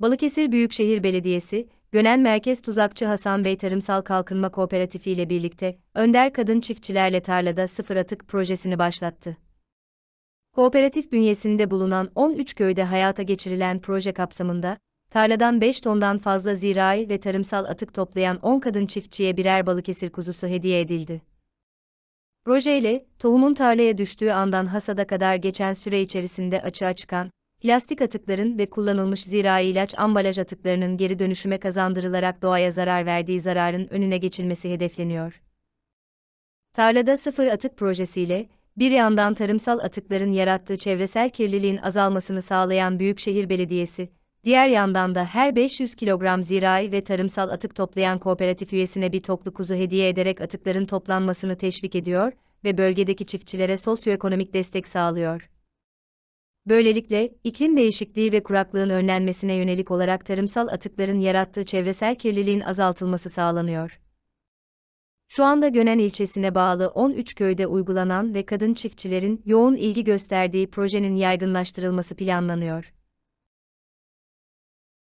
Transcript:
Balıkesir Büyükşehir Belediyesi, Gönen Merkez Tuzakçı Hasan Bey Tarımsal Kalkınma Kooperatifi ile birlikte Önder Kadın Çiftçilerle Tarlada Sıfır Atık projesini başlattı. Kooperatif bünyesinde bulunan 13 köyde hayata geçirilen proje kapsamında, tarladan 5 tondan fazla zirai ve tarımsal atık toplayan 10 kadın çiftçiye birer Balıkesir kuzusu hediye edildi. Proje ile, tohumun tarlaya düştüğü andan hasada kadar geçen süre içerisinde açığa çıkan, Plastik atıkların ve kullanılmış zirai ilaç ambalaj atıklarının geri dönüşüme kazandırılarak doğaya zarar verdiği zararın önüne geçilmesi hedefleniyor. Tarlada sıfır atık projesiyle, bir yandan tarımsal atıkların yarattığı çevresel kirliliğin azalmasını sağlayan Büyükşehir Belediyesi, diğer yandan da her 500 kilogram zirai ve tarımsal atık toplayan kooperatif üyesine bir toplu kuzu hediye ederek atıkların toplanmasını teşvik ediyor ve bölgedeki çiftçilere sosyoekonomik destek sağlıyor. Böylelikle, iklim değişikliği ve kuraklığın önlenmesine yönelik olarak tarımsal atıkların yarattığı çevresel kirliliğin azaltılması sağlanıyor. Şu anda Gönen ilçesine bağlı 13 köyde uygulanan ve kadın çiftçilerin yoğun ilgi gösterdiği projenin yaygınlaştırılması planlanıyor.